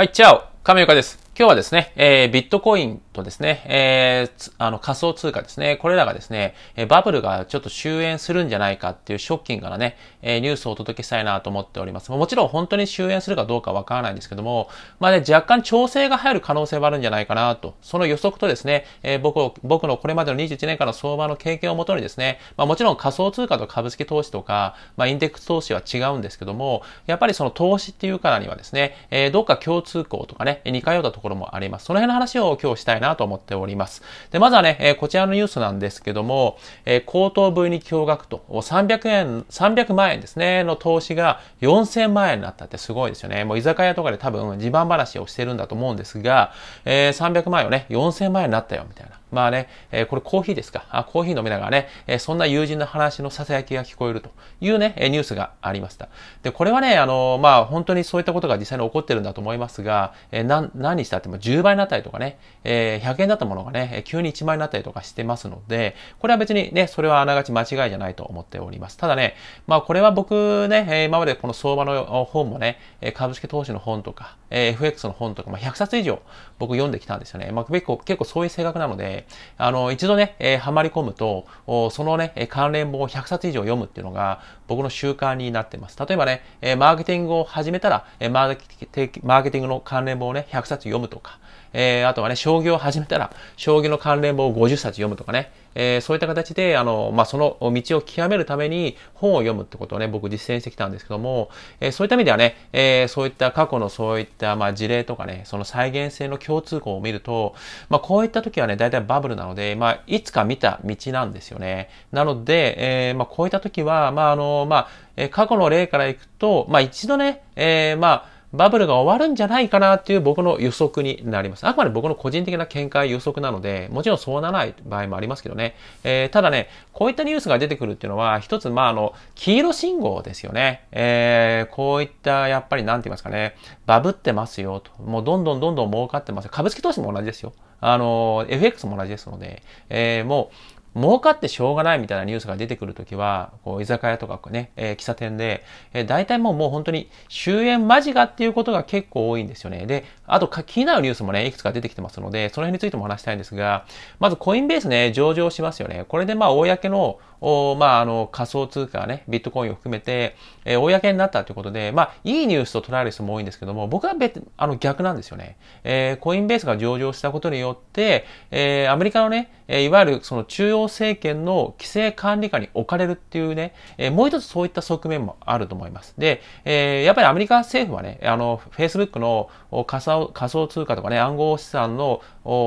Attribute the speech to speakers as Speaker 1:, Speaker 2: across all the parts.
Speaker 1: はい、チャオ亀岡です。今日はですね、えー、ビットコインとですね、えー、あの仮想通貨ですね、これらがですね、バブルがちょっと終焉するんじゃないかっていうショッキングなね、ニュースをお届けしたいなと思っております。もちろん本当に終焉するかどうかわからないんですけども、まあね、若干調整が入る可能性はあるんじゃないかなと、その予測とですね、えー、僕僕のこれまでの21年間の相場の経験をもとにですね、まあ、もちろん仮想通貨と株式投資とか、まあ、インデックス投資は違うんですけども、やっぱりその投資っていうからにはですね、えー、どっか共通項とかね、似通ったところもあります。その辺の話を今日したいななと思っております。で、まずはね、えー、こちらのニュースなんですけども、えー、高等部位に驚愕と、300円、300万円ですね、の投資が4000万円になったってすごいですよね。もう居酒屋とかで多分地盤話をしてるんだと思うんですが、えー、300万円をね、4000万円になったよ、みたいな。まあね、えー、これコーヒーですかあ。コーヒー飲みながらね、えー、そんな友人の話のささやきが聞こえるというね、えニュースがありました。で、これはね、あのまあ本当にそういったことが実際に起こってるんだと思いますが、えー、何にしたっても10倍になったりとかね、ええー、100円だったものがね、急に1万円になったりとかしてますので、これは別にね、それはあながち間違いじゃないと思っております。ただね、まあこれは僕ね、今までこの相場の本もね、株式投資の本とか、FX の本とか、まあ、100冊以上僕読んできたんですよね。まあ結構、結構そういう性格なので、あの、一度ね、えはまり込むと、そのね、関連本を100冊以上読むっていうのが僕の習慣になってます。例えばね、マーケティングを始めたら、マーケティングの関連本をね、100冊読むとか、えー、あとはね、将棋を始めたら、将棋の関連本を50冊読むとかね、えー、そういった形で、あの、まあ、その道を極めるために本を読むってことをね、僕実践してきたんですけども、えー、そういった意味ではね、えー、そういった過去のそういった、まあ、事例とかね、その再現性の共通項を見ると、まあ、こういった時はね、大体バブルなので、まあ、いつか見た道なんですよね。なので、えー、まあ、こういった時は、まあ、あの、まあ、過去の例からいくと、まあ、一度ね、えー、まあ、バブルが終わるんじゃないかなっていう僕の予測になります。あくまで僕の個人的な見解予測なので、もちろんそうならない場合もありますけどね。えー、ただね、こういったニュースが出てくるっていうのは、一つ、まあ、あの、黄色信号ですよね。えー、こういった、やっぱり、なんて言いますかね、バブってますよと。もうどんどんどんどん儲かってます株式投資も同じですよ。あの、FX も同じですので、えー、もう、儲かってしょうがないみたいなニュースが出てくるときは、こう居酒屋とかね、えー、喫茶店で、えー、大体もうもう本当に終焉間近っていうことが結構多いんですよね。で、あと気になるニュースもね、いくつか出てきてますので、その辺についても話したいんですが、まずコインベースね、上場しますよね。これでまあ、公の、おまあ、あの、仮想通貨ね、ビットコインを含めて、えー、公になったということで、まあ、いいニュースと捉える人も多いんですけども、僕は別、あの、逆なんですよね。えー、コインベースが上場したことによって、えー、アメリカのね、えいわゆるその中央政権の規制管理下に置かれるっていうね、えもう一つそういった側面もあると思います。で、えやっぱりアメリカ政府はね、あの、Facebook の仮想仮想通貨とかね、暗号資産の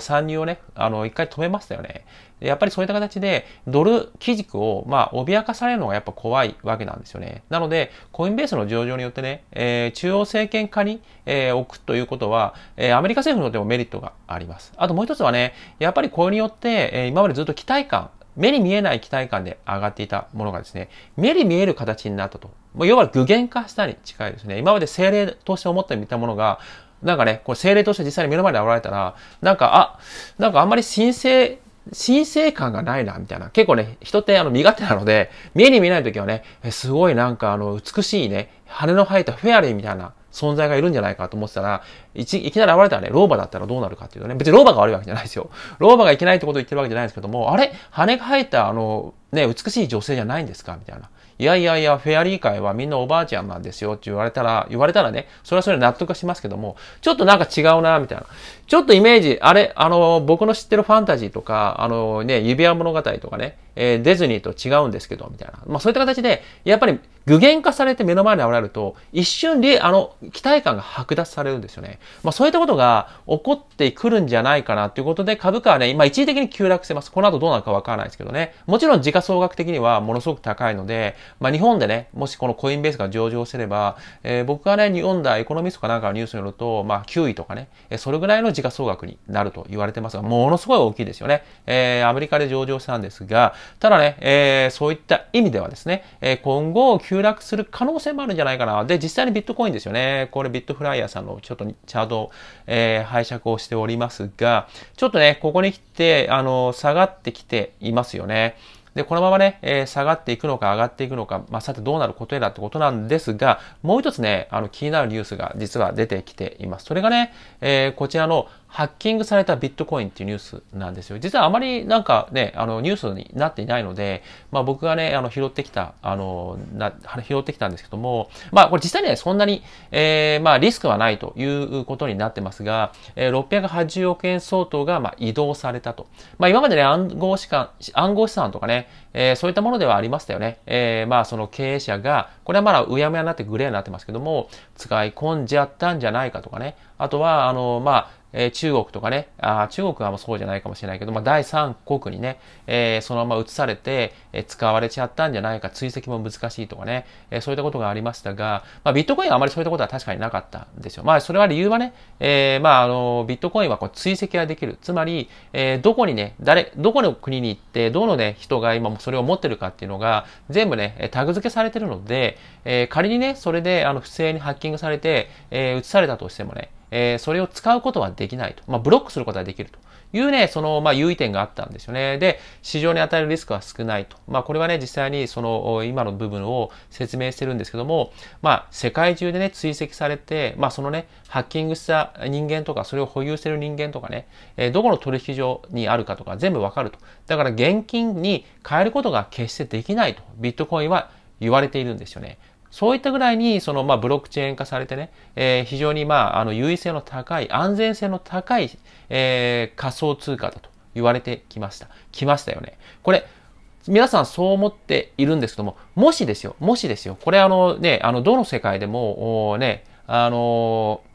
Speaker 1: 参入をね、あの、一回止めましたよね。やっぱりそういった形でドル基軸を、まあ、脅かされるのがやっぱ怖いわけなんですよね。なので、コインベースの上場によってね、えー、中央政権下に、えー、置くということは、えー、アメリカ政府にとってもメリットがあります。あともう一つはね、やっぱりこれによって、えー、今までずっと期待感、目に見えない期待感で上がっていたものがですね、目に見える形になったと。要は具現化したに近いですね。今まで精霊として思ってみたものが、なんかね、これ精霊として実際に目の前に現れたら、なんか、あ、なんかあんまり申請神聖感がないな、みたいな。結構ね、人ってあの身勝手なので、目に見えない時はね、すごいなんかあの美しいね、羽の生えたフェアリーみたいな存在がいるんじゃないかと思ってたら、いきなり現れたらね、老婆だったらどうなるかっていうとね、別に老婆が悪いわけじゃないですよ。老婆がいけないってことを言ってるわけじゃないですけども、あれ羽が生えたあの、ね、美しい女性じゃないんですかみたいな。いやいやいや、フェアリー界はみんなおばあちゃんなんですよって言われたら、言われたらね、それはそれ納得しますけども、ちょっとなんか違うな、みたいな。ちょっとイメージ、あれ、あの、僕の知ってるファンタジーとか、あのね、指輪物語とかね、えー、ディズニーと違うんですけど、みたいな。まあそういった形で、やっぱり具現化されて目の前に現れると、一瞬で、あの、期待感が剥奪されるんですよね。まあそういったことが起こってくるんじゃないかなということで、株価はね、今一時的に急落してます。この後どうなるかわからないですけどね。もちろん時価総額的にはものすごく高いので、まあ日本でね、もしこのコインベースが上場すれば、えー、僕がね、日本だエコノミストかなんかのニュースによると、まあ9位とかね、それぐらいの時価総額になると言われてますが、ものすごい大きいですよね。えー、アメリカで上場したんですが、ただね、えー、そういった意味ではですね、え今後急落する可能性もあるんじゃないかな。で、実際にビットコインですよね。これビットフライヤーさんのちょっとチャート、えー、拝借をしておりますが、ちょっとね、ここに来て、あの、下がってきていますよね。で、このままね、えー、下がっていくのか上がっていくのか、まあ、さてどうなることやらってことなんですが、もう一つね、あの気になるニュースが実は出てきています。それがね、えー、こちらのハッキングされたビットコインっていうニュースなんですよ。実はあまりなんかね、あのニュースになっていないので、まあ僕がね、あの拾ってきた、あの、な拾ってきたんですけども、まあこれ実際にはそんなに、えー、まあリスクはないということになってますが、えー、680億円相当がまあ移動されたと。まあ今までね、暗号資産、暗号資産とかね、えー、そういったものではありましたよね。えー、まあその経営者が、これはまだうやむやになってグレーになってますけども、使い込んじゃったんじゃないかとかね、あとは、あの、まあ、えー、中国とかね、あ中国はもうそうじゃないかもしれないけど、まあ、第三国にね、えー、そのまま移されて、えー、使われちゃったんじゃないか、追跡も難しいとかね、えそういったことがありましたが、まあ、ビットコインはあまりそういったことは確かになかったんですよ。まあ、それは理由はね、えまあ、あの、ビットコインはこう追跡ができる。つまり、えどこにね、誰、どこの国に行って、どのね、人が今もそれを持ってるかっていうのが、全部ね、タグ付けされてるので、え仮にね、それで、あの、不正にハッキングされて、え移されたとしてもね、えー、それを使うことはできないと。まあ、ブロックすることはできるというね、その、まあ、優位点があったんですよね。で、市場に与えるリスクは少ないと。まあ、これはね、実際にその、今の部分を説明してるんですけども、まあ、世界中でね、追跡されて、まあ、そのね、ハッキングした人間とか、それを保有してる人間とかね、えー、どこの取引所にあるかとか、全部わかると。だから、現金に変えることが決してできないと。ビットコインは言われているんですよね。そういったぐらいに、その、まあ、ブロックチェーン化されてね、えー、非常に、まあ、あの、優位性の高い、安全性の高い、えー、仮想通貨だと言われてきました。来ましたよね。これ、皆さんそう思っているんですけども、もしですよ、もしですよ、これあのね、あの、どの世界でも、ね、あのー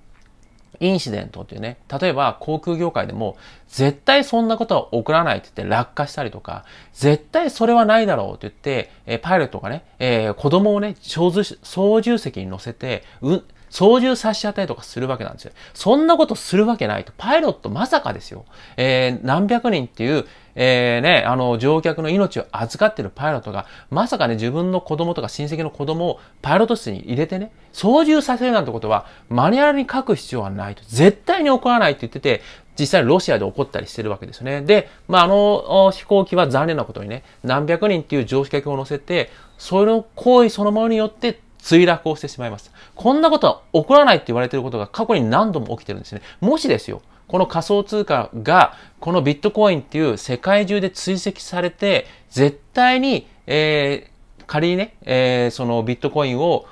Speaker 1: インシデントっていうね、例えば航空業界でも、絶対そんなことは起こらないって言って落下したりとか、絶対それはないだろうって言って、えパイロットがね、えー、子供をね、操縦席に乗せて、うん、操縦差し当たりとかするわけなんですよ。そんなことするわけないと。パイロットまさかですよ。えー、何百人っていう、えー、ね、あの、乗客の命を預かってるパイロットが、まさかね、自分の子供とか親戚の子供をパイロット室に入れてね、操縦させるなんてことは、マニュアルに書く必要はないと。絶対に起こらないって言ってて、実際ロシアで起こったりしてるわけですね。で、まあ、あの飛行機は残念なことにね、何百人っていう乗客を乗せて、その行為そのものによって墜落をしてしまいます。こんなことは起こらないって言われてることが過去に何度も起きてるんですね。もしですよ、この仮想通貨が、このビットコインっていう世界中で追跡されて、絶対に、えー、仮にね、えー、そのビットコインを、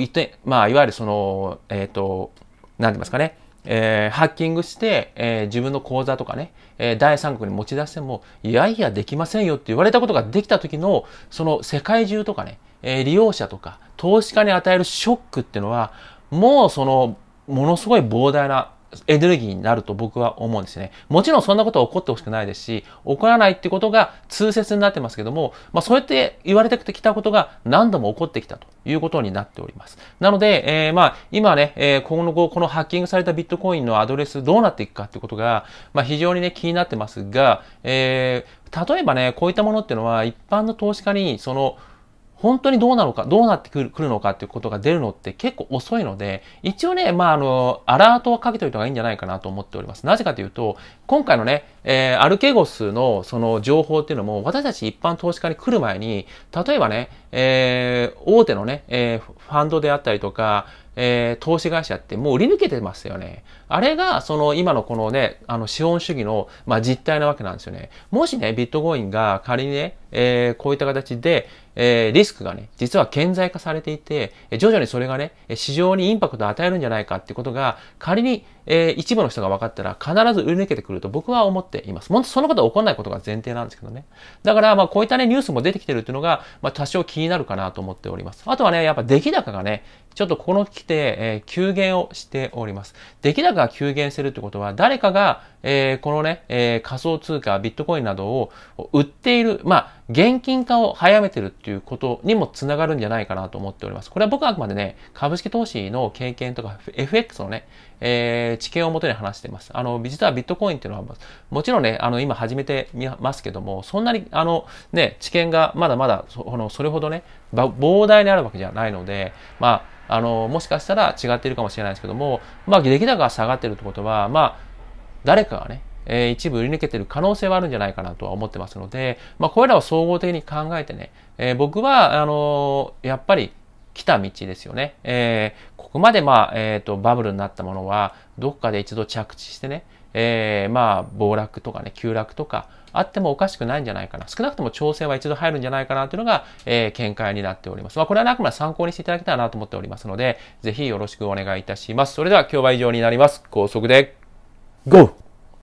Speaker 1: いて、まあ、いわゆるその、えっ、ー、と、なんて言いますかね、えー、ハッキングして、えー、自分の口座とかね、えー、第三国に持ち出しても、いやいやできませんよって言われたことができた時の、その世界中とかね、え利用者とか投資家に与えるショックっていうのは、もうその、ものすごい膨大なエネルギーになると僕は思うんですね。もちろんそんなことは起こってほしくないですし、起こらないってことが通説になってますけども、まあそうやって言われてきたことが何度も起こってきたということになっております。なので、えー、まあ今ね、えー、今後このハッキングされたビットコインのアドレスどうなっていくかってことが、まあ非常にね気になってますが、えー、例えばね、こういったものっていうのは一般の投資家にその本当にどうなのか、どうなってくるのかっていうことが出るのって結構遅いので、一応ね、まあ、あの、アラートをかけておいた方がいいんじゃないかなと思っております。なぜかというと、今回のね、えー、アルケゴスのその情報っていうのも、私たち一般投資家に来る前に、例えばね、えー、大手のね、えー、ファンドであったりとか、えー、投資会社ってもう売り抜けてますよね。あれが、その今のこのね、あの資本主義の、まあ、実態なわけなんですよね。もしね、ビットコインが仮にね、えー、こういった形で、えー、リスクがね、実は顕在化されていて、徐々にそれがね、市場にインパクトを与えるんじゃないかってことが、仮に、えー、一部の人が分かったら必ず売り抜けてくると僕は思っています。本当そのことは起こらないことが前提なんですけどね。だから、まあこういったね、ニュースも出てきてるっていうのが、まあ多少気になるかなと思っております。あとはね、やっぱ出来高がね、ちょっとこの来て、えー、急減をしております。出来高が急減してるってことは、誰かが、えー、このね、えー、仮想通貨、ビットコインなどを売っている、まあ、現金化を早めてるっていうことにもつながるんじゃないかなと思っております。これは僕はあくまでね、株式投資の経験とか FX のね、えー、知見をもとに話しています。あの、実はビットコインっていうのは、もちろんね、あの、今始めてみますけども、そんなに、あの、ね、知見がまだまだ、その、それほどね、膨大にあるわけじゃないので、まあ、あの、もしかしたら違っているかもしれないですけども、まあ、出来高が下がってるってことは、まあ、誰かがね、えー、一部売り抜けてる可能性はあるんじゃないかなとは思ってますので、まあ、これらを総合的に考えてね、えー、僕は、あのー、やっぱり、来た道ですよね。えー、ここまで、まあ、えっ、ー、と、バブルになったものは、どっかで一度着地してね、えー、まあ、暴落とかね、急落とか、あってもおかしくないんじゃないかな。少なくとも調整は一度入るんじゃないかなというのが、えー、見解になっております。まあ、これはなくまで参考にしていただけたらなと思っておりますので、ぜひよろしくお願いいたします。それでは今日は以上になります。高速で、GO!